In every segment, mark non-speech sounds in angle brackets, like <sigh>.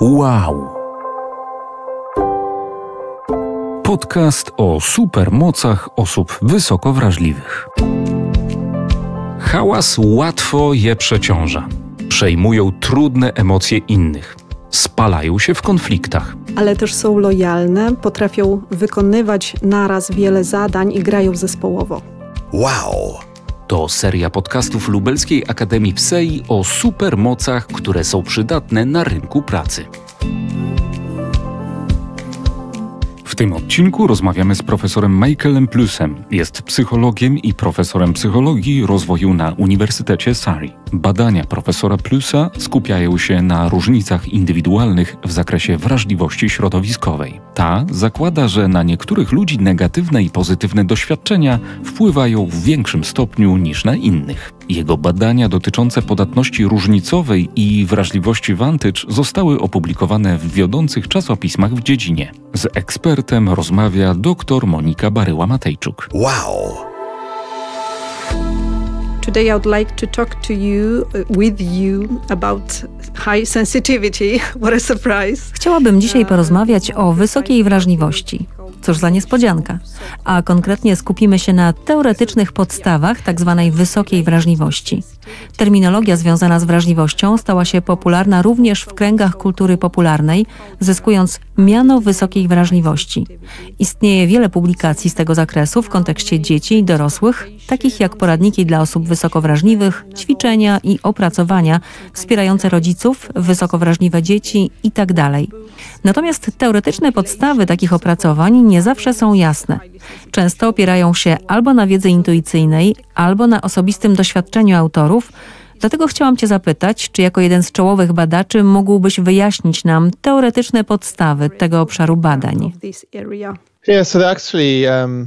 Wow! Podcast o supermocach osób wysoko wrażliwych. Hałas łatwo je przeciąża. Przejmują trudne emocje innych. Spalają się w konfliktach. Ale też są lojalne, potrafią wykonywać naraz wiele zadań i grają zespołowo. Wow! To seria podcastów Lubelskiej Akademii PSEI o supermocach, które są przydatne na rynku pracy. W tym odcinku rozmawiamy z profesorem Michaelem Plusem. Jest psychologiem i profesorem psychologii rozwoju na Uniwersytecie Surrey. Badania profesora Plusa skupiają się na różnicach indywidualnych w zakresie wrażliwości środowiskowej. Ta zakłada, że na niektórych ludzi negatywne i pozytywne doświadczenia wpływają w większym stopniu niż na innych. Jego badania dotyczące podatności różnicowej i wrażliwości Vantage zostały opublikowane w wiodących czasopismach w dziedzinie. Z ekspertem rozmawia dr Monika Baryła-Matejczuk. Wow! Today I'd like to talk to you, uh, with you about high sensitivity. <laughs> What a surprise. Chciałabym dzisiaj uh, porozmawiać o wysokiej wrażliwości. Cóż za niespodzianka. A konkretnie skupimy się na teoretycznych podstawach tzw. Tak wysokiej wrażliwości. Terminologia związana z wrażliwością stała się popularna również w kręgach kultury popularnej, zyskując miano wysokiej wrażliwości. Istnieje wiele publikacji z tego zakresu w kontekście dzieci i dorosłych, takich jak poradniki dla osób wysokowrażliwych, ćwiczenia i opracowania wspierające rodziców, wysokowrażliwe dzieci itd. Tak Natomiast teoretyczne podstawy takich opracowań nie nie zawsze są jasne. Często opierają się albo na wiedzy intuicyjnej, albo na osobistym doświadczeniu autorów. Dlatego chciałam Cię zapytać, czy jako jeden z czołowych badaczy mógłbyś wyjaśnić nam teoretyczne podstawy tego obszaru badań? Um,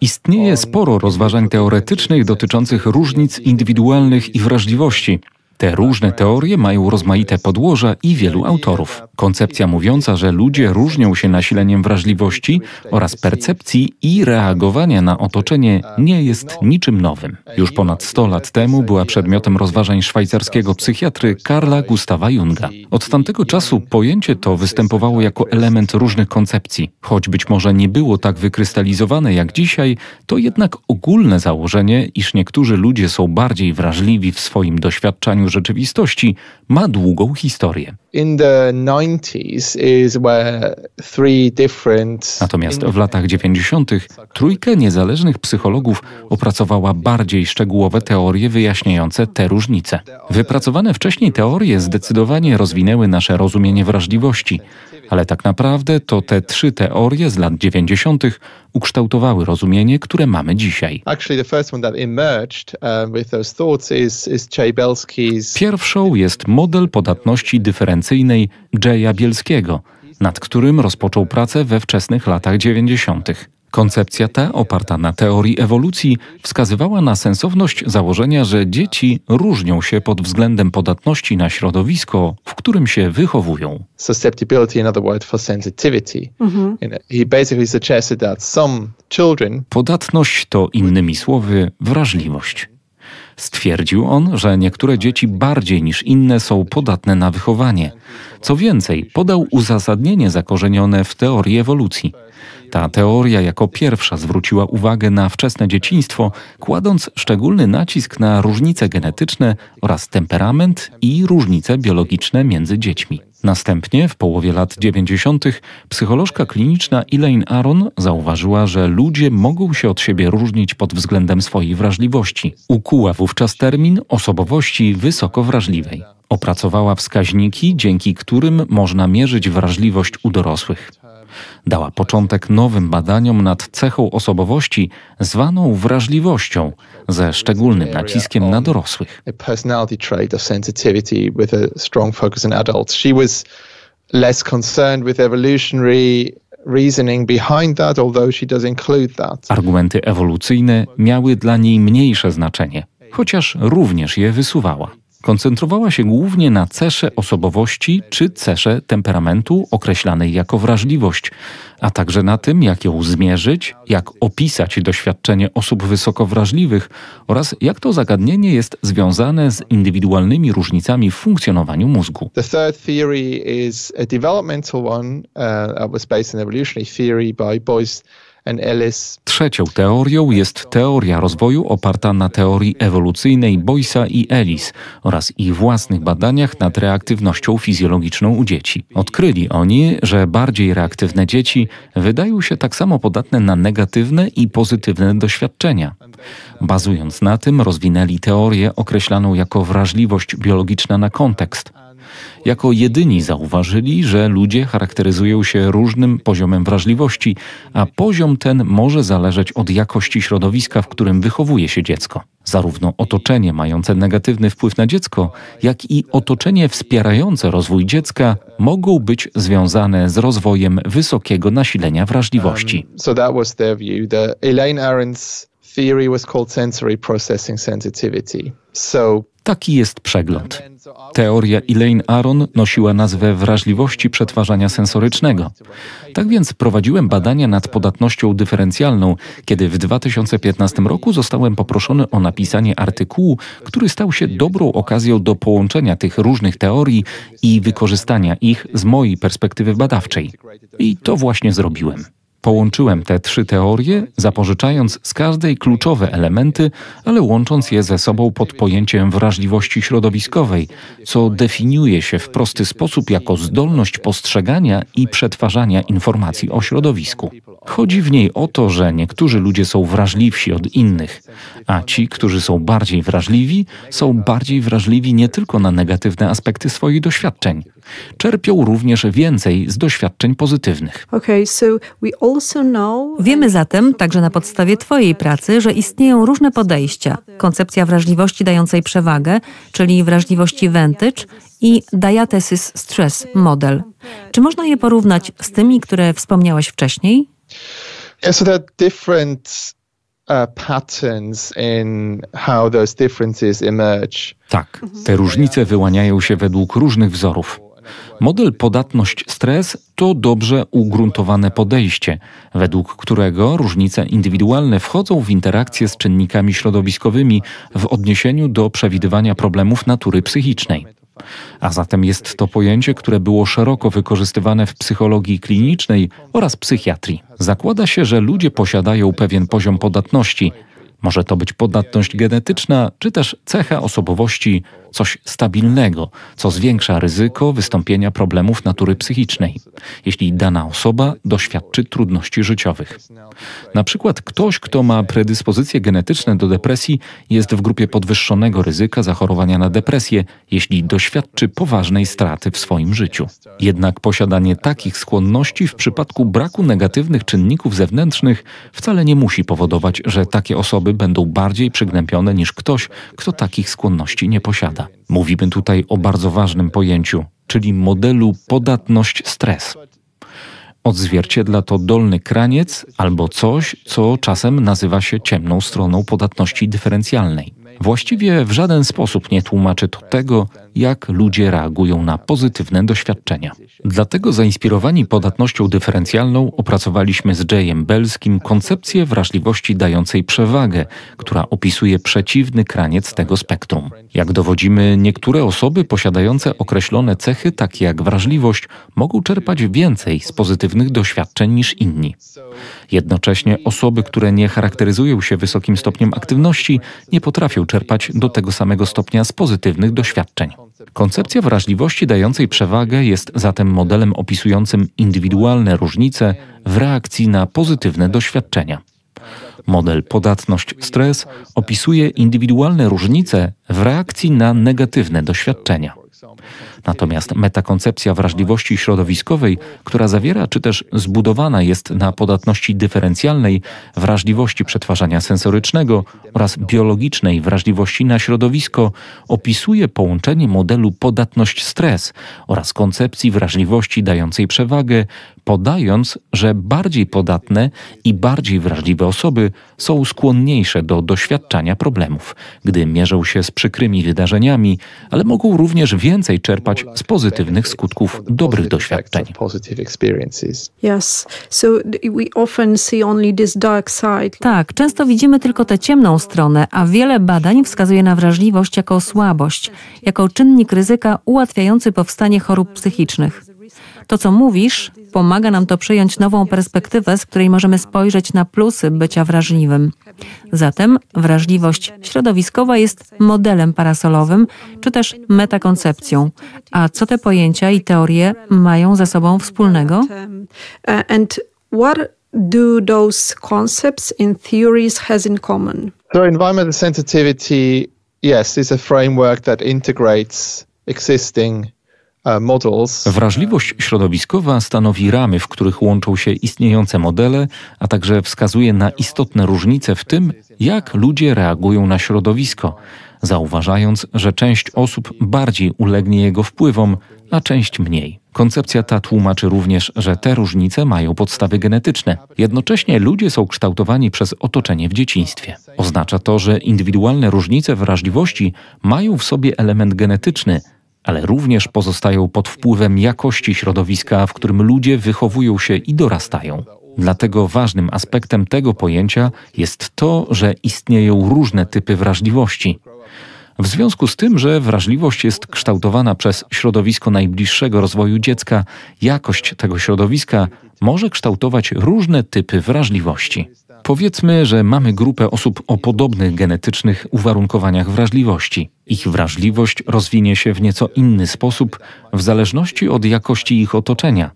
Istnieje sporo rozważań teoretycznych dotyczących różnic indywidualnych i wrażliwości. Te różne teorie mają rozmaite podłoża i wielu autorów. Koncepcja mówiąca, że ludzie różnią się nasileniem wrażliwości oraz percepcji i reagowania na otoczenie nie jest niczym nowym. Już ponad 100 lat temu była przedmiotem rozważań szwajcarskiego psychiatry Karla Gustawa Junga. Od tamtego czasu pojęcie to występowało jako element różnych koncepcji. Choć być może nie było tak wykrystalizowane jak dzisiaj, to jednak ogólne założenie, iż niektórzy ludzie są bardziej wrażliwi w swoim doświadczaniu rzeczywistości ma długą historię. Natomiast w latach 90. trójka niezależnych psychologów opracowała bardziej szczegółowe teorie wyjaśniające te różnice. Wypracowane wcześniej teorie zdecydowanie rozwinęły nasze rozumienie wrażliwości ale tak naprawdę to te trzy teorie z lat 90. ukształtowały rozumienie, które mamy dzisiaj. Um, Pierwszą jest model podatności dyferencyjnej Jaya Bielskiego, nad którym rozpoczął pracę we wczesnych latach 90. Koncepcja ta, oparta na teorii ewolucji, wskazywała na sensowność założenia, że dzieci różnią się pod względem podatności na środowisko, w którym się wychowują. Susceptibility, in other for sensitivity. Mhm. He basically suggested that some children... Podatność to innymi słowy wrażliwość. Stwierdził on, że niektóre dzieci bardziej niż inne są podatne na wychowanie. Co więcej, podał uzasadnienie zakorzenione w teorii ewolucji. Ta teoria jako pierwsza zwróciła uwagę na wczesne dzieciństwo, kładąc szczególny nacisk na różnice genetyczne oraz temperament i różnice biologiczne między dziećmi. Następnie, w połowie lat 90., psycholożka kliniczna Elaine Aron zauważyła, że ludzie mogą się od siebie różnić pod względem swojej wrażliwości. Ukuła wówczas termin osobowości wysoko wrażliwej. Opracowała wskaźniki, dzięki którym można mierzyć wrażliwość u dorosłych. Dała początek nowym badaniom nad cechą osobowości zwaną wrażliwością, ze szczególnym naciskiem na dorosłych. Argumenty ewolucyjne miały dla niej mniejsze znaczenie, chociaż również je wysuwała koncentrowała się głównie na cesze osobowości czy cesze temperamentu określanej jako wrażliwość, a także na tym, jak ją zmierzyć, jak opisać doświadczenie osób wysoko wrażliwych oraz jak to zagadnienie jest związane z indywidualnymi różnicami w funkcjonowaniu mózgu. The third theory is a developmental one uh, that was based on evolutionary theory by Boyce Trzecią teorią jest teoria rozwoju oparta na teorii ewolucyjnej Boysa i Ellis oraz ich własnych badaniach nad reaktywnością fizjologiczną u dzieci. Odkryli oni, że bardziej reaktywne dzieci wydają się tak samo podatne na negatywne i pozytywne doświadczenia. Bazując na tym, rozwinęli teorię określaną jako wrażliwość biologiczna na kontekst jako jedyni zauważyli, że ludzie charakteryzują się różnym poziomem wrażliwości, a poziom ten może zależeć od jakości środowiska, w którym wychowuje się dziecko. Zarówno otoczenie mające negatywny wpływ na dziecko, jak i otoczenie wspierające rozwój dziecka mogą być związane z rozwojem wysokiego nasilenia wrażliwości. Um, so that was their view. The Elaine Arendt theory was called sensory processing sensitivity. So Taki jest przegląd. Teoria Elaine Aron nosiła nazwę wrażliwości przetwarzania sensorycznego. Tak więc prowadziłem badania nad podatnością dyferencjalną, kiedy w 2015 roku zostałem poproszony o napisanie artykułu, który stał się dobrą okazją do połączenia tych różnych teorii i wykorzystania ich z mojej perspektywy badawczej. I to właśnie zrobiłem. Połączyłem te trzy teorie, zapożyczając z każdej kluczowe elementy, ale łącząc je ze sobą pod pojęciem wrażliwości środowiskowej, co definiuje się w prosty sposób jako zdolność postrzegania i przetwarzania informacji o środowisku. Chodzi w niej o to, że niektórzy ludzie są wrażliwsi od innych, a ci, którzy są bardziej wrażliwi, są bardziej wrażliwi nie tylko na negatywne aspekty swoich doświadczeń, Czerpią również więcej z doświadczeń pozytywnych. Wiemy zatem, także na podstawie Twojej pracy, że istnieją różne podejścia. Koncepcja wrażliwości dającej przewagę, czyli wrażliwości Vantage i Diathesis Stress Model. Czy można je porównać z tymi, które wspomniałaś wcześniej? so there are different uh, tak, te różnice wyłaniają się według różnych wzorów. Model podatność stres to dobrze ugruntowane podejście, według którego różnice indywidualne wchodzą w interakcję z czynnikami środowiskowymi w odniesieniu do przewidywania problemów natury psychicznej. A zatem jest to pojęcie, które było szeroko wykorzystywane w psychologii klinicznej oraz psychiatrii. Zakłada się, że ludzie posiadają pewien poziom podatności. Może to być podatność genetyczna, czy też cecha osobowości coś stabilnego, co zwiększa ryzyko wystąpienia problemów natury psychicznej, jeśli dana osoba doświadczy trudności życiowych. Na przykład ktoś, kto ma predyspozycje genetyczne do depresji, jest w grupie podwyższonego ryzyka zachorowania na depresję, jeśli doświadczy poważnej straty w swoim życiu. Jednak posiadanie takich skłonności w przypadku braku negatywnych czynników zewnętrznych wcale nie musi powodować, że takie osoby będą bardziej przygnębione niż ktoś, kto takich skłonności nie posiada. Mówimy tutaj o bardzo ważnym pojęciu, czyli modelu podatność-stres. Odzwierciedla to dolny kraniec albo coś, co czasem nazywa się ciemną stroną podatności dyferencjalnej. Właściwie w żaden sposób nie tłumaczy to tego, jak ludzie reagują na pozytywne doświadczenia. Dlatego zainspirowani podatnością dyferencjalną opracowaliśmy z Jayem Belskim koncepcję wrażliwości dającej przewagę, która opisuje przeciwny kraniec tego spektrum. Jak dowodzimy, niektóre osoby posiadające określone cechy, takie jak wrażliwość, mogą czerpać więcej z pozytywnych doświadczeń niż inni. Jednocześnie osoby, które nie charakteryzują się wysokim stopniem aktywności, nie potrafią czerpać do tego samego stopnia z pozytywnych doświadczeń. Koncepcja wrażliwości dającej przewagę jest zatem modelem opisującym indywidualne różnice w reakcji na pozytywne doświadczenia. Model podatność-stres opisuje indywidualne różnice w reakcji na negatywne doświadczenia. Natomiast metakoncepcja wrażliwości środowiskowej, która zawiera czy też zbudowana jest na podatności dyferencjalnej, wrażliwości przetwarzania sensorycznego oraz biologicznej wrażliwości na środowisko, opisuje połączenie modelu podatność-stres oraz koncepcji wrażliwości dającej przewagę, podając, że bardziej podatne i bardziej wrażliwe osoby są skłonniejsze do doświadczania problemów, gdy mierzą się z przykrymi wydarzeniami, ale mogą również więcej czerpać z pozytywnych skutków dobrych doświadczeń. Tak, często widzimy tylko tę ciemną stronę, a wiele badań wskazuje na wrażliwość jako słabość, jako czynnik ryzyka ułatwiający powstanie chorób psychicznych. To, co mówisz, pomaga nam to przyjąć nową perspektywę, z której możemy spojrzeć na plusy bycia wrażliwym. Zatem wrażliwość środowiskowa jest modelem parasolowym czy też metakoncepcją. A co te pojęcia i teorie mają ze sobą wspólnego? And what do those concepts and theories has in common? So environmental sensitivity, yes, is a framework that integrates existing E, Wrażliwość środowiskowa stanowi ramy, w których łączą się istniejące modele, a także wskazuje na istotne różnice w tym, jak ludzie reagują na środowisko, zauważając, że część osób bardziej ulegnie jego wpływom, a część mniej. Koncepcja ta tłumaczy również, że te różnice mają podstawy genetyczne. Jednocześnie ludzie są kształtowani przez otoczenie w dzieciństwie. Oznacza to, że indywidualne różnice wrażliwości mają w sobie element genetyczny – ale również pozostają pod wpływem jakości środowiska, w którym ludzie wychowują się i dorastają. Dlatego ważnym aspektem tego pojęcia jest to, że istnieją różne typy wrażliwości. W związku z tym, że wrażliwość jest kształtowana przez środowisko najbliższego rozwoju dziecka, jakość tego środowiska może kształtować różne typy wrażliwości. Powiedzmy, że mamy grupę osób o podobnych genetycznych uwarunkowaniach wrażliwości. Ich wrażliwość rozwinie się w nieco inny sposób w zależności od jakości ich otoczenia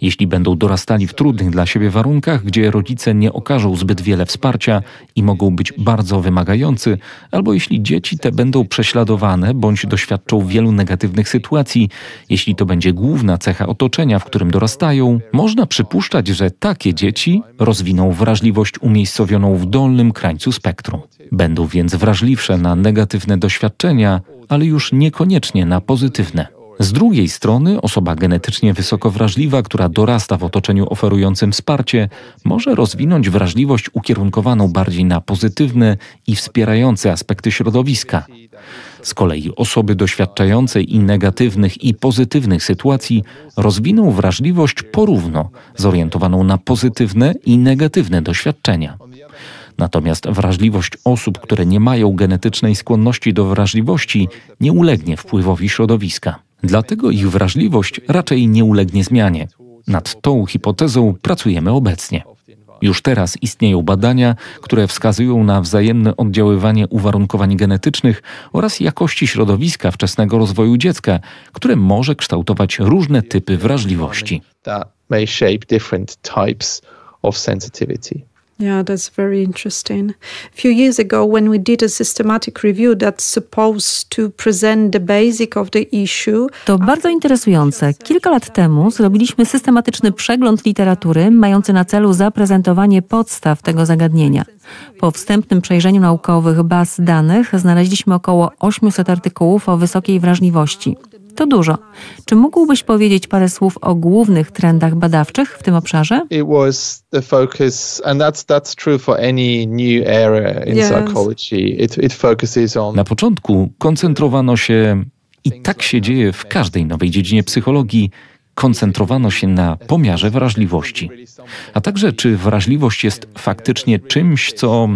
jeśli będą dorastali w trudnych dla siebie warunkach, gdzie rodzice nie okażą zbyt wiele wsparcia i mogą być bardzo wymagający, albo jeśli dzieci te będą prześladowane bądź doświadczą wielu negatywnych sytuacji, jeśli to będzie główna cecha otoczenia, w którym dorastają, można przypuszczać, że takie dzieci rozwiną wrażliwość umiejscowioną w dolnym krańcu spektrum. Będą więc wrażliwsze na negatywne doświadczenia, ale już niekoniecznie na pozytywne. Z drugiej strony osoba genetycznie wysokowrażliwa, która dorasta w otoczeniu oferującym wsparcie, może rozwinąć wrażliwość ukierunkowaną bardziej na pozytywne i wspierające aspekty środowiska. Z kolei osoby doświadczające i negatywnych i pozytywnych sytuacji rozwiną wrażliwość porówno, zorientowaną na pozytywne i negatywne doświadczenia. Natomiast wrażliwość osób, które nie mają genetycznej skłonności do wrażliwości, nie ulegnie wpływowi środowiska dlatego ich wrażliwość raczej nie ulegnie zmianie. Nad tą hipotezą pracujemy obecnie. Już teraz istnieją badania, które wskazują na wzajemne oddziaływanie uwarunkowań genetycznych oraz jakości środowiska wczesnego rozwoju dziecka, które może kształtować różne typy wrażliwości. That may shape different types of sensitivity. Yeah, that's very interesting. A few years ago, when we did a systematic review that's supposed to present the basic of the issue. To bardzo interesujące. Kilka lat temu zrobiliśmy systematyczny przegląd literatury mający na celu zaprezentowanie podstaw tego zagadnienia. Po wstępnym przejrzeniu naukowych baz danych znaleźliśmy około 800 artykułów o wysokiej wrażliwości. To dużo. Czy mógłbyś powiedzieć parę słów o głównych trendach badawczych w tym obszarze? It was the focus, and that's, that's true for any new era in yes. psychology. It, it focuses on... Na początku koncentrowano się, i tak się dzieje w każdej nowej dziedzinie psychologii, koncentrowano się na pomiarze wrażliwości, a także czy wrażliwość jest faktycznie czymś, co,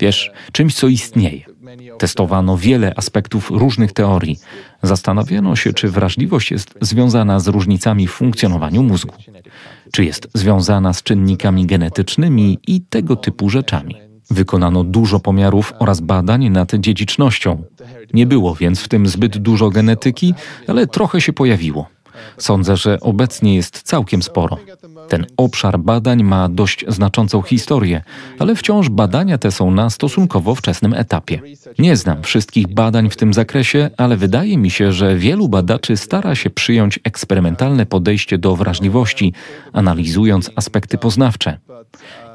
wiesz, czymś, co istnieje. Testowano wiele aspektów różnych teorii, Zastanawiano się, czy wrażliwość jest związana z różnicami w funkcjonowaniu mózgu, czy jest związana z czynnikami genetycznymi i tego typu rzeczami. Wykonano dużo pomiarów oraz badań nad dziedzicznością. Nie było więc w tym zbyt dużo genetyki, ale trochę się pojawiło. Sądzę, że obecnie jest całkiem sporo. Ten obszar badań ma dość znaczącą historię, ale wciąż badania te są na stosunkowo wczesnym etapie. Nie znam wszystkich badań w tym zakresie, ale wydaje mi się, że wielu badaczy stara się przyjąć eksperymentalne podejście do wrażliwości, analizując aspekty poznawcze.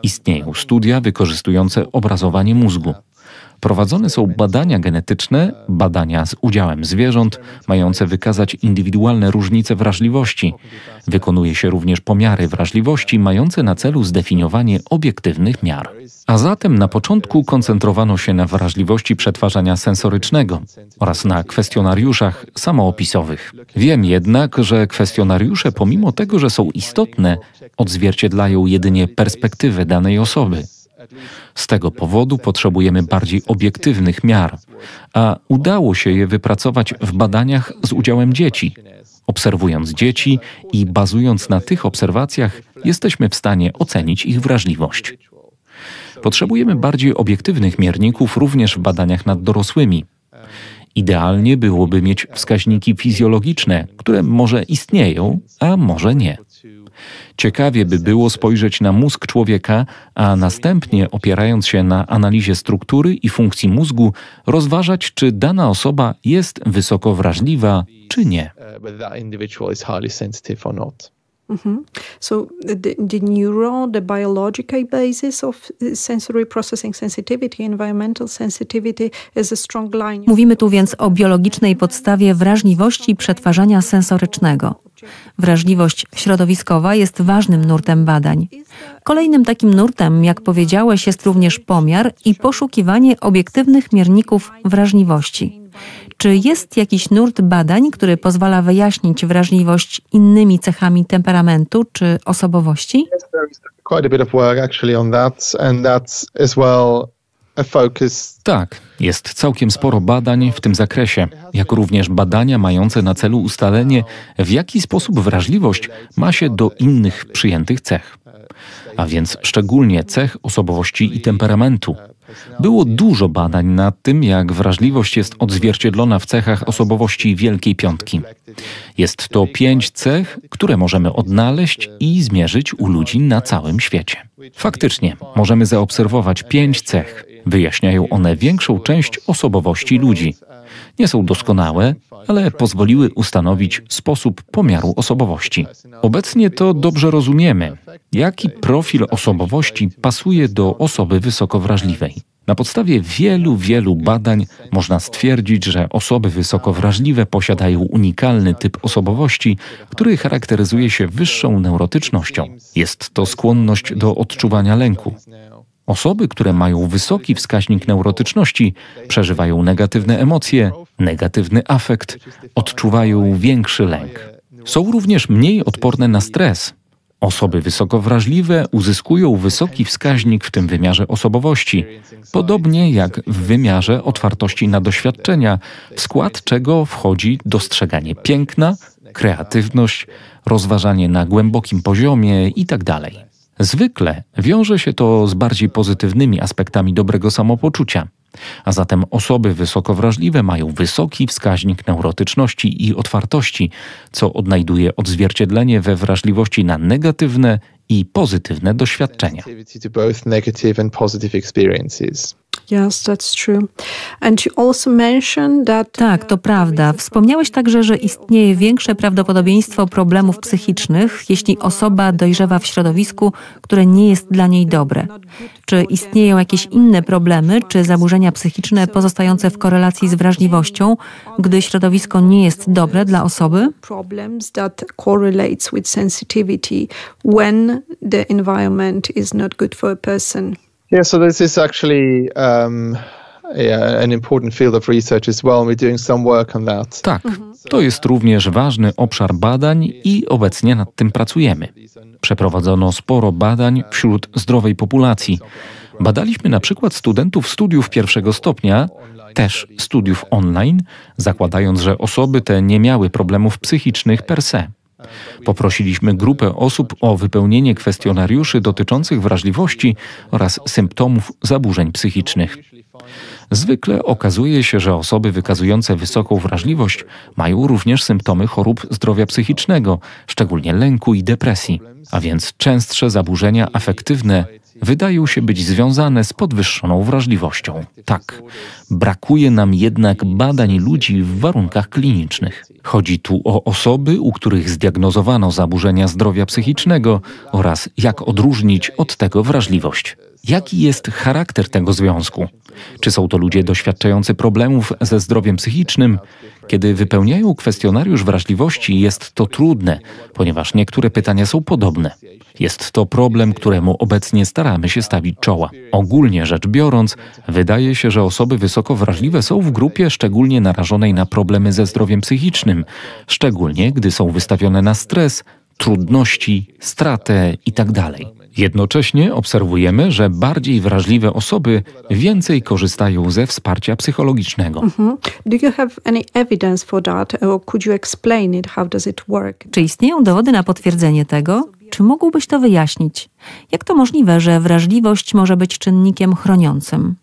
Istnieją studia wykorzystujące obrazowanie mózgu. Prowadzone są badania genetyczne, badania z udziałem zwierząt, mające wykazać indywidualne różnice wrażliwości. Wykonuje się również pomiary wrażliwości, mające na celu zdefiniowanie obiektywnych miar. A zatem na początku koncentrowano się na wrażliwości przetwarzania sensorycznego oraz na kwestionariuszach samoopisowych. Wiem jednak, że kwestionariusze, pomimo tego, że są istotne, odzwierciedlają jedynie perspektywę danej osoby. Z tego powodu potrzebujemy bardziej obiektywnych miar, a udało się je wypracować w badaniach z udziałem dzieci. Obserwując dzieci i bazując na tych obserwacjach, jesteśmy w stanie ocenić ich wrażliwość. Potrzebujemy bardziej obiektywnych mierników również w badaniach nad dorosłymi. Idealnie byłoby mieć wskaźniki fizjologiczne, które może istnieją, a może nie. Ciekawie by było spojrzeć na mózg człowieka, a następnie, opierając się na analizie struktury i funkcji mózgu, rozważać, czy dana osoba jest wysoko wrażliwa, czy nie. Uh, Mm-hmm. So the, the neuron, the biological basis of uh, sensory processing sensitivity, environmental sensitivity is a strong line. Mówimy tu więc o biologicznej podstawie wrażliwości przetwarzania sensorycznego. Wrażliwość środowiskowa jest ważnym nurtem badań. Kolejnym takim nurtem, jak powiedziałeś, jest również pomiar i poszukiwanie obiektywnych mierników wrażliwości. Czy jest jakiś nurt badań, który pozwala wyjaśnić wrażliwość innymi cechami temperamentu czy osobowości? Tak, jest całkiem sporo badań w tym zakresie, jak również badania mające na celu ustalenie, w jaki sposób wrażliwość ma się do innych przyjętych cech, a więc szczególnie cech osobowości i temperamentu. Było dużo badań nad tym, jak wrażliwość jest odzwierciedlona w cechach osobowości Wielkiej Piątki. Jest to pięć cech, które możemy odnaleźć i zmierzyć u ludzi na całym świecie. Faktycznie, możemy zaobserwować pięć cech. Wyjaśniają one większą część osobowości ludzi, nie są doskonałe, ale pozwoliły ustanowić sposób pomiaru osobowości. Obecnie to dobrze rozumiemy, jaki profil osobowości pasuje do osoby wysokowrażliwej? Na podstawie wielu, wielu badań można stwierdzić, że osoby wysokowrażliwe posiadają unikalny typ osobowości, który charakteryzuje się wyższą neurotycznością. Jest to skłonność do odczuwania lęku. Osoby, które mają wysoki wskaźnik neurotyczności, przeżywają negatywne emocje, negatywny afekt, odczuwają większy lęk. Są również mniej odporne na stres. Osoby wysoko wrażliwe uzyskują wysoki wskaźnik w tym wymiarze osobowości, podobnie jak w wymiarze otwartości na doświadczenia, w skład czego wchodzi dostrzeganie piękna, kreatywność, rozważanie na głębokim poziomie itd. Tak Zwykle wiąże się to z bardziej pozytywnymi aspektami dobrego samopoczucia. A zatem osoby wysoko wrażliwe mają wysoki wskaźnik neurotyczności i otwartości, co odnajduje odzwierciedlenie we wrażliwości na negatywne i pozytywne doświadczenia. Yes, that's true. And you also mentioned that... Uh, tak, to prawda. Wspomniałeś także, że istnieje większe prawdopodobieństwo problemów psychicznych, jeśli osoba dojrzewa w środowisku, które nie jest dla niej dobre. Czy istnieją jakieś inne problemy czy zaburzenia psychiczne pozostające w korelacji z wrażliwością, gdy środowisko nie jest dobre dla osoby? Problems that Yeah, so this is actually um, yeah, an important field of research as well. We're doing some work on that. Tak, mhm. to jest również ważny obszar badań i obecnie nad tym pracujemy. Przeprowadzono sporo badań wśród zdrowej populacji. Badaliśmy na przykład studentów studiów pierwszego stopnia, też studiów online, zakładając, że osoby te nie miały problemów psychicznych per se. Poprosiliśmy grupę osób o wypełnienie kwestionariuszy dotyczących wrażliwości oraz symptomów zaburzeń psychicznych. Zwykle okazuje się, że osoby wykazujące wysoką wrażliwość mają również symptomy chorób zdrowia psychicznego, szczególnie lęku i depresji, a więc częstsze zaburzenia afektywne wydają się być związane z podwyższoną wrażliwością. Tak, brakuje nam jednak badań ludzi w warunkach klinicznych. Chodzi tu o osoby, u których zdiagnozowano zaburzenia zdrowia psychicznego oraz jak odróżnić od tego wrażliwość. Jaki jest charakter tego związku? Czy są to ludzie doświadczający problemów ze zdrowiem psychicznym? Kiedy wypełniają kwestionariusz wrażliwości, jest to trudne, ponieważ niektóre pytania są podobne. Jest to problem, któremu obecnie staramy się stawić czoła. Ogólnie rzecz biorąc, wydaje się, że osoby wysoko wrażliwe są w grupie szczególnie narażonej na problemy ze zdrowiem psychicznym, szczególnie gdy są wystawione na stres, trudności, stratę itd. Tak Jednocześnie obserwujemy, że bardziej wrażliwe osoby więcej korzystają ze wsparcia psychologicznego. Mhm. Czy istnieją dowody na potwierdzenie tego? Czy mógłbyś to wyjaśnić? Jak to możliwe, że wrażliwość może być czynnikiem chroniącym?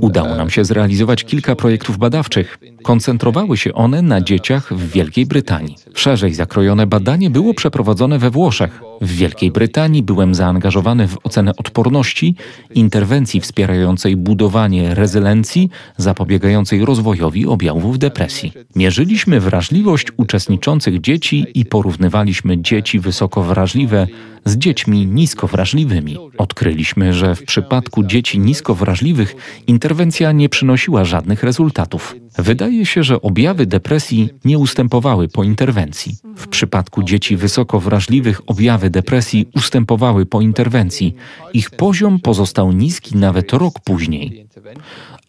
Udało nam się zrealizować uh, kilka projektów badawczych. Koncentrowały się one na dzieciach w Wielkiej Brytanii. Szerzej zakrojone badanie było przeprowadzone we Włoszech. W Wielkiej Brytanii byłem zaangażowany w ocenę odporności, interwencji wspierającej budowanie rezylencji, zapobiegającej rozwojowi objawów depresji. Mierzyliśmy wrażliwość uczestniczących dzieci i porównywaliśmy Porównaliśmy dzieci wysoko wrażliwe z dziećmi nisko wrażliwymi. Odkryliśmy, że w przypadku dzieci nisko wrażliwych interwencja nie przynosiła żadnych rezultatów. Wydaje się, że objawy depresji nie ustępowały po interwencji. W przypadku dzieci wysoko wrażliwych objawy depresji ustępowały po interwencji. Ich poziom pozostał niski nawet rok później.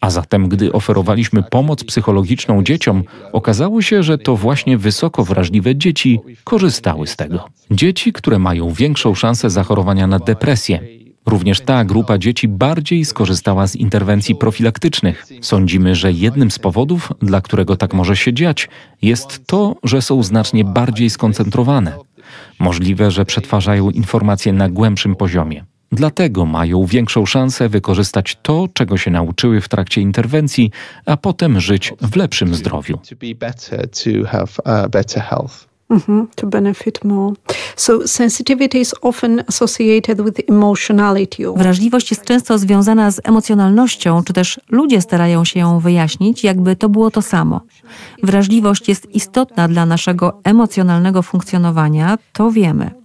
A zatem, gdy oferowaliśmy pomoc psychologiczną dzieciom, okazało się, że to właśnie wysoko wrażliwe dzieci korzystały z tego. Dzieci, które mają większą szansę zachorowania na depresję. Również ta grupa dzieci bardziej skorzystała z interwencji profilaktycznych. Sądzimy, że jednym z powodów, dla którego tak może się dziać, jest to, że są znacznie bardziej skoncentrowane. Możliwe, że przetwarzają informacje na głębszym poziomie. Dlatego mają większą szansę wykorzystać to, czego się nauczyły w trakcie interwencji, a potem żyć w lepszym zdrowiu. Uh, mm-hmm, Wrażliwość jest często związana z emocjonalnością, czy też ludzie starają się ją wyjaśnić, jakby to było to samo. Wrażliwość jest istotna dla naszego emocjonalnego funkcjonowania, to wiemy.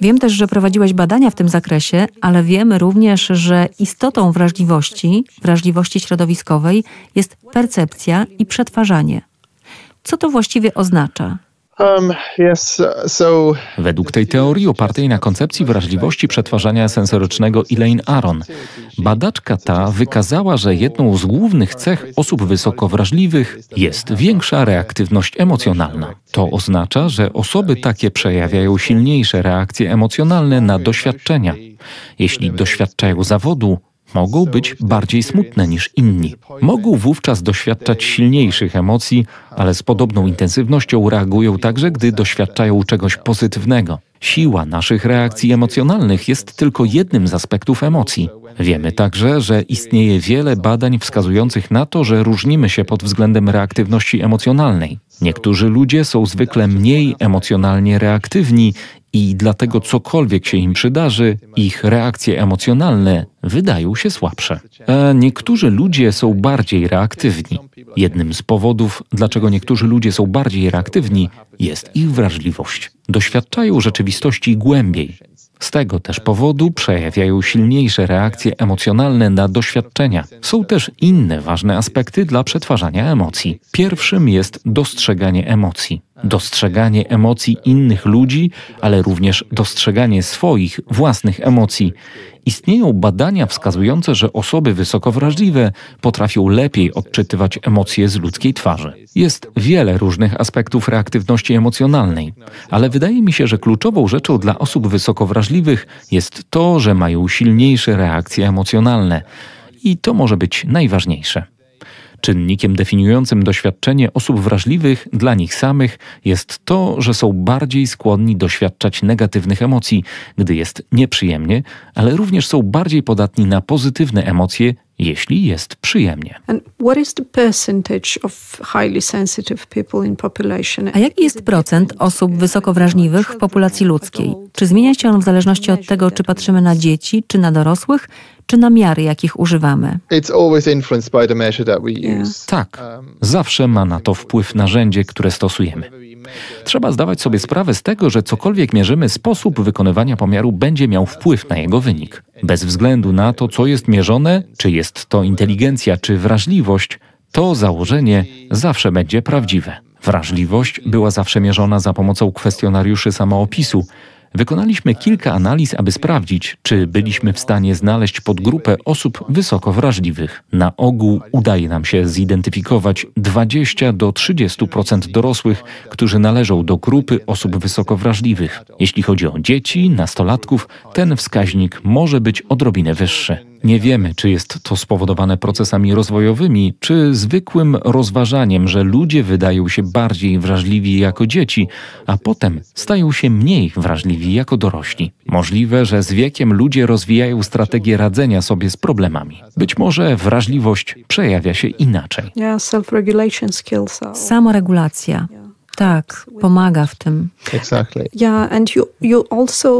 Wiem też, że prowadziłeś badania w tym zakresie, ale wiemy również, że istotą wrażliwości, wrażliwości środowiskowej jest percepcja i przetwarzanie. Co to właściwie oznacza? Um, uh, Według tej teorii opartej na koncepcji wrażliwości przetwarzania sensorycznego Elaine Aron, badaczka ta wykazała, że jedną z głównych cech osób wysoko wrażliwych jest większa reaktywność emocjonalna. To oznacza, że osoby takie przejawiają silniejsze reakcje emocjonalne na doświadczenia. Jeśli doświadczają zawodu, mogą być bardziej smutne niż inni. Mogą wówczas doświadczać silniejszych emocji, ale z podobną intensywnością reagują także, gdy doświadczają czegoś pozytywnego. Siła naszych reakcji emocjonalnych jest tylko jednym z aspektów emocji. Wiemy także, że istnieje wiele badań wskazujących na to, że różnimy się pod względem reaktywności emocjonalnej. Niektórzy ludzie są zwykle mniej emocjonalnie reaktywni i dlatego cokolwiek się im przydarzy, ich reakcje emocjonalne wydają się słabsze. A e, niektórzy ludzie są bardziej reaktywni. Jednym z powodów, dlaczego niektórzy ludzie są bardziej reaktywni, jest ich wrażliwość. Doświadczają rzeczywistości głębiej. Z tego też powodu przejawiają silniejsze reakcje emocjonalne na doświadczenia. Są też inne ważne aspekty dla przetwarzania emocji. Pierwszym jest dostrzeganie emocji dostrzeganie emocji innych ludzi, ale również dostrzeganie swoich własnych emocji. Istnieją badania wskazujące, że osoby wysoko wrażliwe potrafią lepiej odczytywać emocje z ludzkiej twarzy. Jest wiele różnych aspektów reaktywności emocjonalnej, ale wydaje mi się, że kluczową rzeczą dla osób wysoko wrażliwych jest to, że mają silniejsze reakcje emocjonalne i to może być najważniejsze. Czynnikiem definiującym doświadczenie osób wrażliwych dla nich samych jest to, że są bardziej skłonni doświadczać negatywnych emocji, gdy jest nieprzyjemnie, ale również są bardziej podatni na pozytywne emocje, jeśli jest przyjemnie. A jaki jest procent osób wysoko wrażliwych w populacji ludzkiej? Czy zmienia się on w zależności od tego, czy patrzymy na dzieci, czy na dorosłych, czy na miary, jakich używamy? Tak, um, zawsze ma na to wpływ narzędzie, które stosujemy. Trzeba zdawać sobie sprawę z tego, że cokolwiek mierzymy, sposób wykonywania pomiaru będzie miał wpływ na jego wynik. Bez względu na to, co jest mierzone, czy jest to inteligencja, czy wrażliwość, to założenie zawsze będzie prawdziwe. Wrażliwość była zawsze mierzona za pomocą kwestionariuszy samoopisu, Wykonaliśmy kilka analiz, aby sprawdzić, czy byliśmy w stanie znaleźć podgrupę osób wysoko wrażliwych. Na ogół udaje nam się zidentyfikować 20 do 30% dorosłych, którzy należą do grupy osób wysoko wrażliwych. Jeśli chodzi o dzieci, nastolatków, ten wskaźnik może być odrobinę wyższy. Nie wiemy, czy jest to spowodowane procesami rozwojowymi, czy zwykłym rozważaniem, że ludzie wydają się bardziej wrażliwi jako dzieci, a potem stają się mniej wrażliwi jako dorośli. Możliwe, że z wiekiem ludzie rozwijają strategię radzenia sobie z problemami. Być może wrażliwość przejawia się inaczej. Samoregulacja tak, pomaga w tym. Exactly.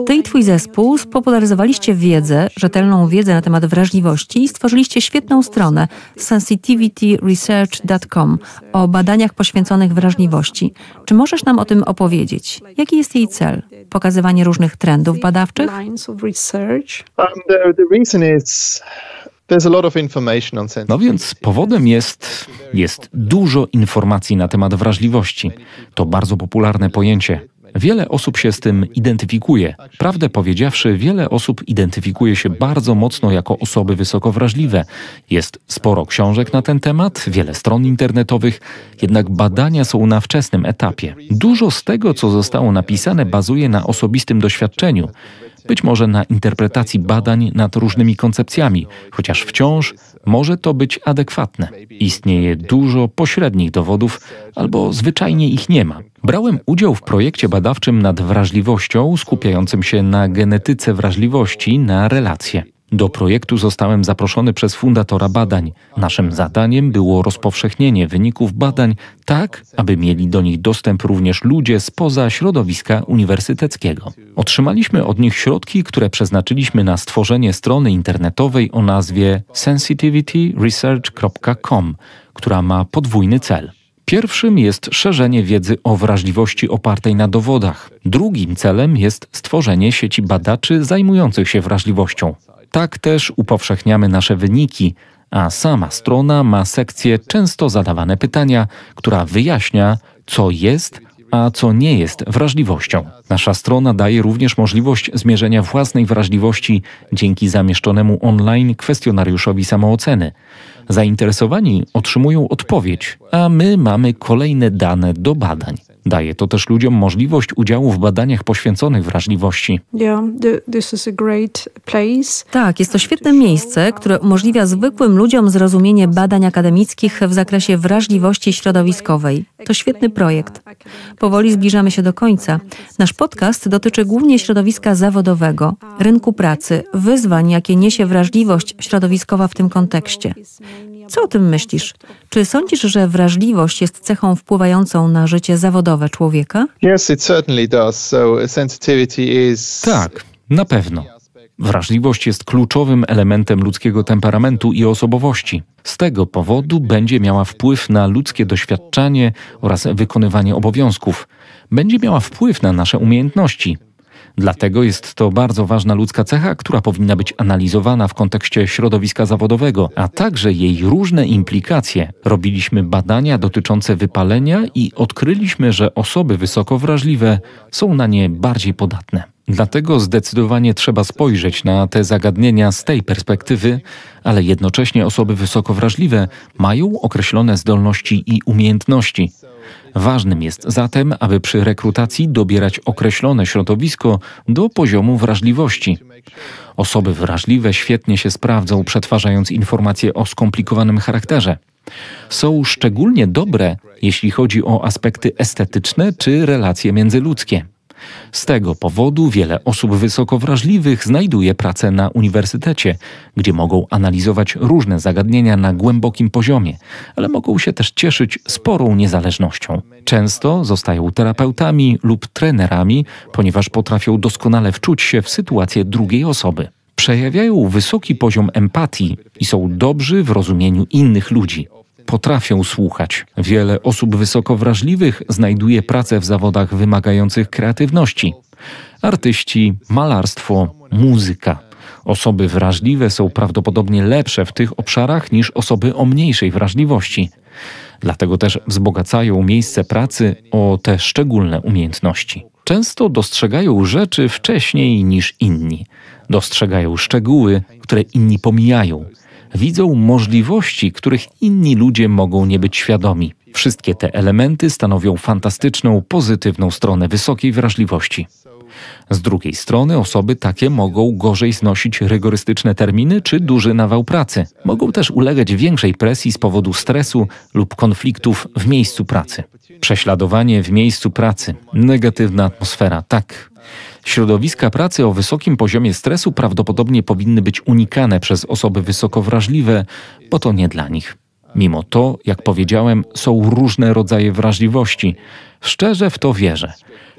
Ty i twój zespół spopularyzowaliście wiedzę, rzetelną wiedzę na temat wrażliwości i stworzyliście świetną stronę sensitivityresearch.com o badaniach poświęconych wrażliwości. Czy możesz nam o tym opowiedzieć? Jaki jest jej cel? Pokazywanie różnych trendów badawczych? Um, the, the reason is... No więc powodem jest, jest dużo informacji na temat wrażliwości. To bardzo popularne pojęcie. Wiele osób się z tym identyfikuje. Prawdę powiedziawszy, wiele osób identyfikuje się bardzo mocno jako osoby wysoko wrażliwe. Jest sporo książek na ten temat, wiele stron internetowych, jednak badania są na wczesnym etapie. Dużo z tego, co zostało napisane, bazuje na osobistym doświadczeniu być może na interpretacji badań nad różnymi koncepcjami, chociaż wciąż może to być adekwatne. Istnieje dużo pośrednich dowodów, albo zwyczajnie ich nie ma. Brałem udział w projekcie badawczym nad wrażliwością, skupiającym się na genetyce wrażliwości na relacje. Do projektu zostałem zaproszony przez fundatora badań. Naszym zadaniem było rozpowszechnienie wyników badań tak, aby mieli do nich dostęp również ludzie spoza środowiska uniwersyteckiego. Otrzymaliśmy od nich środki, które przeznaczyliśmy na stworzenie strony internetowej o nazwie sensitivityresearch.com, która ma podwójny cel. Pierwszym jest szerzenie wiedzy o wrażliwości opartej na dowodach. Drugim celem jest stworzenie sieci badaczy zajmujących się wrażliwością. Tak też upowszechniamy nasze wyniki, a sama strona ma sekcję często zadawane pytania, która wyjaśnia, co jest, a co nie jest wrażliwością. Nasza strona daje również możliwość zmierzenia własnej wrażliwości dzięki zamieszczonemu online kwestionariuszowi samooceny. Zainteresowani otrzymują odpowiedź, a my mamy kolejne dane do badań. Daje to też ludziom możliwość udziału w badaniach poświęconych wrażliwości. Tak, jest to świetne miejsce, które umożliwia zwykłym ludziom zrozumienie badań akademickich w zakresie wrażliwości środowiskowej. To świetny projekt. Powoli zbliżamy się do końca. Nasz podcast dotyczy głównie środowiska zawodowego, rynku pracy, wyzwań, jakie niesie wrażliwość środowiskowa w tym kontekście. Co o tym myślisz? Czy sądzisz, że wrażliwość jest cechą wpływającą na życie zawodowe? człowieka? Yes, it certainly does. So sensitivity is... Tak, na pewno. Wrażliwość jest kluczowym elementem ludzkiego temperamentu i osobowości. Z tego powodu będzie miała wpływ na ludzkie doświadczanie oraz wykonywanie obowiązków. Będzie miała wpływ na nasze umiejętności, Dlatego jest to bardzo ważna ludzka cecha, która powinna być analizowana w kontekście środowiska zawodowego, a także jej różne implikacje. Robiliśmy badania dotyczące wypalenia i odkryliśmy, że osoby wysoko wrażliwe są na nie bardziej podatne. Dlatego zdecydowanie trzeba spojrzeć na te zagadnienia z tej perspektywy, ale jednocześnie osoby wysoko wrażliwe mają określone zdolności i umiejętności, Ważnym jest zatem, aby przy rekrutacji dobierać określone środowisko do poziomu wrażliwości. Osoby wrażliwe świetnie się sprawdzą, przetwarzając informacje o skomplikowanym charakterze. Są szczególnie dobre, jeśli chodzi o aspekty estetyczne czy relacje międzyludzkie. Z tego powodu wiele osób wysoko wrażliwych znajduje pracę na uniwersytecie, gdzie mogą analizować różne zagadnienia na głębokim poziomie, ale mogą się też cieszyć sporą niezależnością. Często zostają terapeutami lub trenerami, ponieważ potrafią doskonale wczuć się w sytuację drugiej osoby przejawiają wysoki poziom empatii i są dobrzy w rozumieniu innych ludzi potrafią słuchać. Wiele osób wysoko wrażliwych znajduje pracę w zawodach wymagających kreatywności. Artyści, malarstwo, muzyka. Osoby wrażliwe są prawdopodobnie lepsze w tych obszarach niż osoby o mniejszej wrażliwości. Dlatego też wzbogacają miejsce pracy o te szczególne umiejętności. Często dostrzegają rzeczy wcześniej niż inni. Dostrzegają szczegóły, które inni pomijają widzą możliwości, których inni ludzie mogą nie być świadomi. Wszystkie te elementy stanowią fantastyczną, pozytywną stronę wysokiej wrażliwości. Z drugiej strony osoby takie mogą gorzej znosić rygorystyczne terminy czy duży nawał pracy. Mogą też ulegać większej presji z powodu stresu lub konfliktów w miejscu pracy. Prześladowanie w miejscu pracy, negatywna atmosfera, tak, Środowiska pracy o wysokim poziomie stresu prawdopodobnie powinny być unikane przez osoby wysoko wrażliwe, bo to nie dla nich. Mimo to, jak powiedziałem, są różne rodzaje wrażliwości. Szczerze w to wierzę.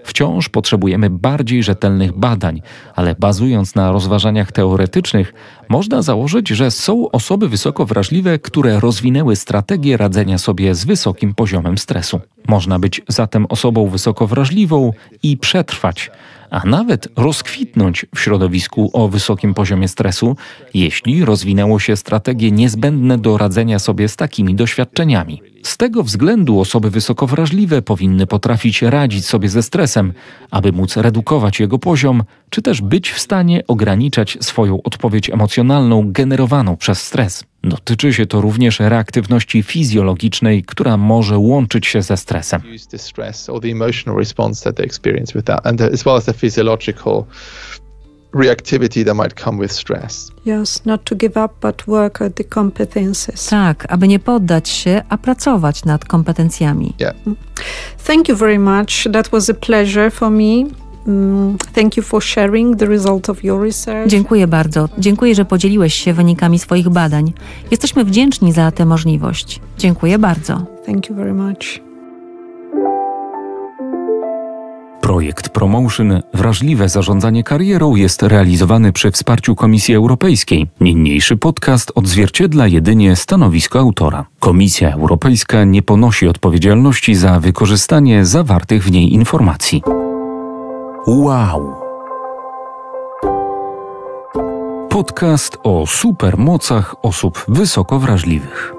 Wciąż potrzebujemy bardziej rzetelnych badań, ale bazując na rozważaniach teoretycznych, można założyć, że są osoby wysoko wrażliwe, które rozwinęły strategię radzenia sobie z wysokim poziomem stresu. Można być zatem osobą wysoko wrażliwą i przetrwać, a nawet rozkwitnąć w środowisku o wysokim poziomie stresu, jeśli rozwinęło się strategie niezbędne do radzenia sobie z takimi doświadczeniami. Z tego względu osoby wysoko wrażliwe powinny potrafić radzić sobie ze stresem, aby móc redukować jego poziom, czy też być w stanie ograniczać swoją odpowiedź emocjonalną generowaną przez stres. Dotyczy się to również reaktywności fizjologicznej, która może łączyć się ze stresem. Uh, tak, aby nie poddać się, a pracować nad kompetencjami. Yeah. Mm. Thank you very much. That was a pleasure for me. Mm, thank you for sharing the result of your research. Dziękuję bardzo. Dziękuję, że podzieliłeś się wynikami swoich badań. Jesteśmy wdzięczni za tę możliwość. Dziękuję bardzo. Thank you very much. Projekt Promotion Wrażliwe zarządzanie karierą jest realizowany przy wsparciu Komisji Europejskiej. Niniejszy podcast odzwierciedla jedynie stanowisko autora. Komisja Europejska nie ponosi odpowiedzialności za wykorzystanie zawartych w niej informacji. Wow! Podcast o supermocach osób wysokowrażliwych.